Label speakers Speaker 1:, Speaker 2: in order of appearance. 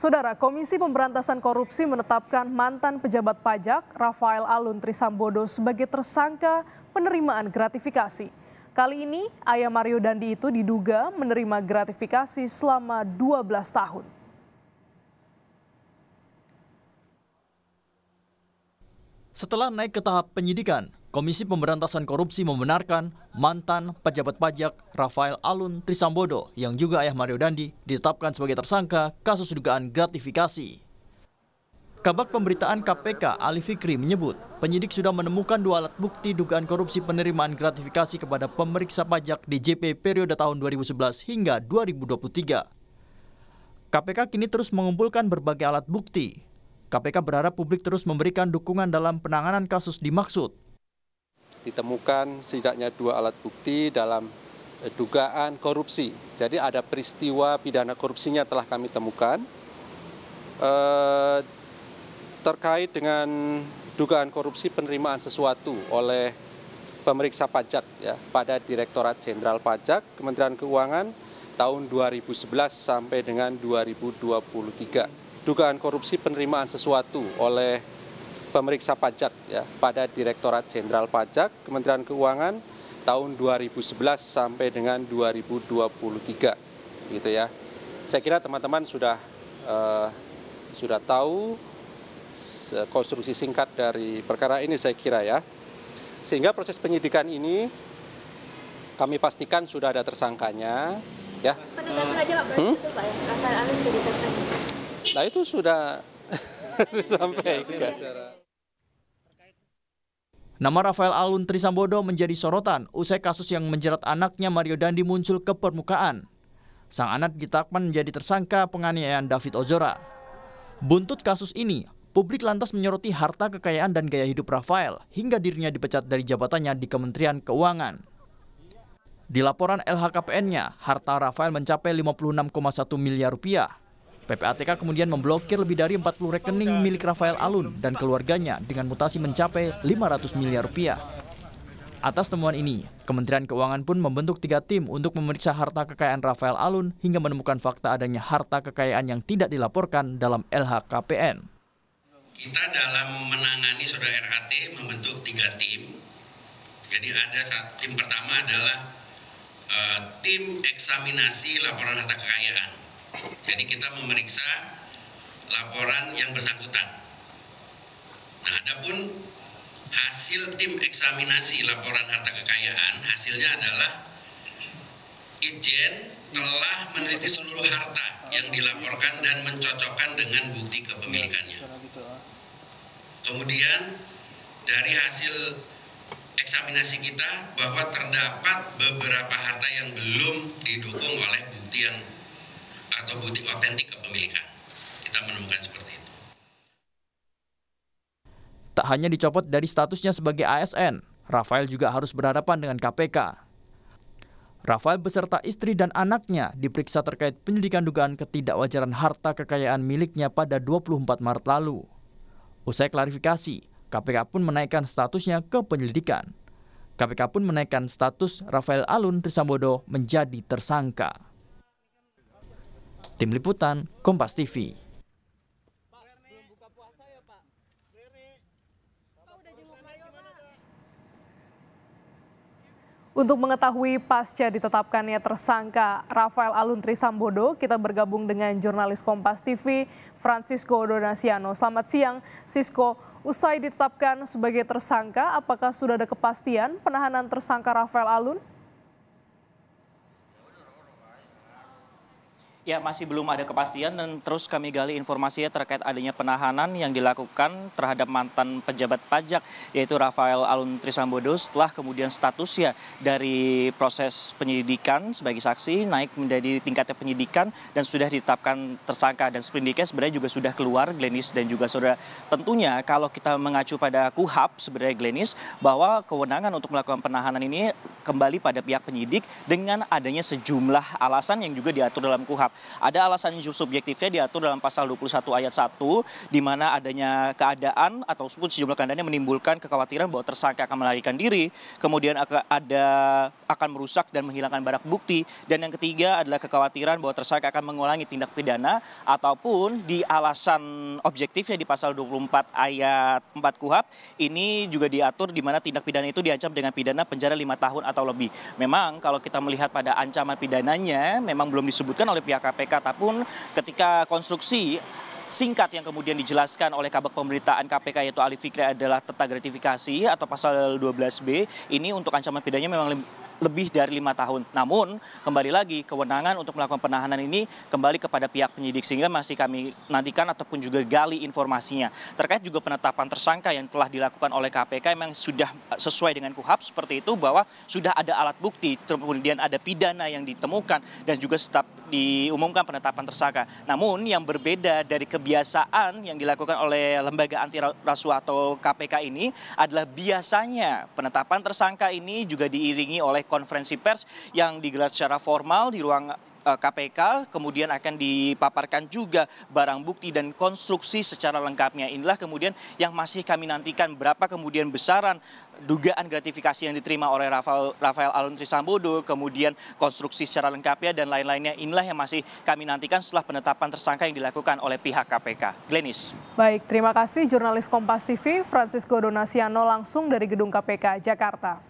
Speaker 1: Saudara, Komisi Pemberantasan Korupsi menetapkan mantan pejabat pajak Rafael Alun Trisambodo sebagai tersangka penerimaan gratifikasi. Kali ini, Ayah Mario Dandi itu diduga menerima gratifikasi selama 12 tahun.
Speaker 2: Setelah naik ke tahap penyidikan, Komisi Pemberantasan Korupsi membenarkan mantan pejabat pajak Rafael Alun Trisambodo yang juga ayah Mario Dandi ditetapkan sebagai tersangka kasus dugaan gratifikasi. Kabak Pemberitaan KPK Ali Fikri menyebut penyidik sudah menemukan dua alat bukti dugaan korupsi penerimaan gratifikasi kepada pemeriksa pajak di JP periode tahun 2011 hingga 2023. KPK kini terus mengumpulkan berbagai alat bukti. KPK berharap publik terus memberikan dukungan dalam penanganan kasus dimaksud
Speaker 3: ditemukan setidaknya dua alat bukti dalam eh, dugaan korupsi. Jadi ada peristiwa pidana korupsinya telah kami temukan. Eh, terkait dengan dugaan korupsi penerimaan sesuatu oleh pemeriksa pajak ya pada Direktorat Jenderal Pajak Kementerian Keuangan tahun 2011 sampai dengan 2023. Dugaan korupsi penerimaan sesuatu oleh pemeriksa pajak ya pada Direktorat Jenderal Pajak Kementerian Keuangan tahun 2011 sampai dengan 2023 gitu ya. Saya kira teman-teman sudah uh, sudah tahu konstruksi singkat dari perkara ini saya kira ya. Sehingga proses penyidikan ini kami pastikan sudah ada tersangkanya ya.
Speaker 1: Penegasan aja Pak, hmm? itu Pak ya,
Speaker 3: Nah itu sudah disampaikan. Iya,
Speaker 2: Nama Rafael Alun Trisambodo menjadi sorotan usai kasus yang menjerat anaknya Mario Dandi muncul ke permukaan. Sang anak ditakpan menjadi tersangka penganiayaan David Ozora. Buntut kasus ini, publik lantas menyoroti harta kekayaan dan gaya hidup Rafael hingga dirinya dipecat dari jabatannya di Kementerian Keuangan. Di laporan LHKPN-nya, harta Rafael mencapai 56,1 miliar rupiah. PPATK kemudian memblokir lebih dari 40 rekening milik Rafael Alun dan keluarganya dengan mutasi mencapai 500 miliar rupiah. Atas temuan ini, Kementerian Keuangan pun membentuk tiga tim untuk memeriksa harta kekayaan Rafael Alun hingga menemukan fakta adanya harta kekayaan yang tidak dilaporkan dalam LHKPN. Kita dalam
Speaker 3: menangani saudara RHT membentuk tiga tim. Jadi ada tim pertama adalah uh, tim eksaminasi laporan harta kekayaan. Jadi kita memeriksa laporan yang bersangkutan. Nah, adapun hasil tim eksaminasi laporan harta kekayaan hasilnya adalah Ijen telah meneliti seluruh harta yang dilaporkan dan mencocokkan dengan bukti kepemilikannya. Iya, gitu, ah. Kemudian dari hasil eksaminasi kita bahwa terdapat beberapa harta yang belum didukung oleh bukti yang atau bukti otentik kepemilikan.
Speaker 1: Kita menemukan seperti itu.
Speaker 2: Tak hanya dicopot dari statusnya sebagai ASN, Rafael juga harus berhadapan dengan KPK. Rafael beserta istri dan anaknya diperiksa terkait penyelidikan dugaan ketidakwajaran harta kekayaan miliknya pada 24 Maret lalu. Usai klarifikasi, KPK pun menaikkan statusnya ke penyelidikan. KPK pun menaikkan status Rafael Alun Trisambodo menjadi tersangka. Tim Liputan, Kompas TV.
Speaker 1: Untuk mengetahui pasca ditetapkannya tersangka Rafael Aluntri Sambodo, kita bergabung dengan jurnalis Kompas TV, Francisco Donasiano. Selamat siang, Sisko. Usai ditetapkan sebagai tersangka, apakah sudah ada kepastian penahanan tersangka Rafael Alun?
Speaker 4: Ya, masih belum ada kepastian dan terus kami gali informasinya terkait adanya penahanan yang dilakukan terhadap mantan pejabat pajak yaitu Rafael Alun Trisambodo setelah kemudian statusnya dari proses penyidikan sebagai saksi naik menjadi tingkatnya penyidikan dan sudah ditetapkan tersangka dan sprindiknya sebenarnya juga sudah keluar Glenis dan juga saudara tentunya kalau kita mengacu pada KUHAP sebenarnya Glenis bahwa kewenangan untuk melakukan penahanan ini kembali pada pihak penyidik dengan adanya sejumlah alasan yang juga diatur dalam KUHAP ada alasan subjektifnya diatur dalam pasal 21 ayat 1 di mana adanya keadaan atau sejumlah keadaannya menimbulkan kekhawatiran bahwa tersangka akan melarikan diri, kemudian ada akan merusak dan menghilangkan barang bukti dan yang ketiga adalah kekhawatiran bahwa tersangka akan mengulangi tindak pidana ataupun di alasan objektifnya di pasal 24 ayat 4 KUHAP ini juga diatur di mana tindak pidana itu diancam dengan pidana penjara 5 tahun atau lebih. Memang kalau kita melihat pada ancaman pidananya memang belum disebutkan oleh pihak KPK ataupun ketika konstruksi singkat yang kemudian dijelaskan oleh kabak pemberitaan KPK yaitu Ali Fikri adalah tentang gratifikasi atau pasal 12B ini untuk ancaman pidananya memang lebih dari lima tahun. Namun kembali lagi kewenangan untuk melakukan penahanan ini kembali kepada pihak penyidik sehingga masih kami nantikan ataupun juga gali informasinya. Terkait juga penetapan tersangka yang telah dilakukan oleh KPK memang sudah sesuai dengan KUHAP seperti itu bahwa sudah ada alat bukti kemudian ada pidana yang ditemukan dan juga diumumkan penetapan tersangka. Namun yang berbeda dari kebiasaan yang dilakukan oleh lembaga anti rasuah atau KPK ini adalah biasanya penetapan tersangka ini juga diiringi oleh konferensi pers yang digelar secara formal di ruang KPK eh, kemudian akan dipaparkan juga barang bukti dan konstruksi secara lengkapnya inilah kemudian yang masih kami nantikan berapa kemudian besaran dugaan gratifikasi yang diterima oleh Rafael, Rafael Alun Trisambodo, kemudian konstruksi secara lengkapnya dan lain-lainnya inilah yang masih kami nantikan setelah penetapan tersangka yang dilakukan oleh pihak KPK. Glenis.
Speaker 1: Baik, terima kasih jurnalis Kompas TV Francisco Donasiano langsung dari gedung KPK Jakarta.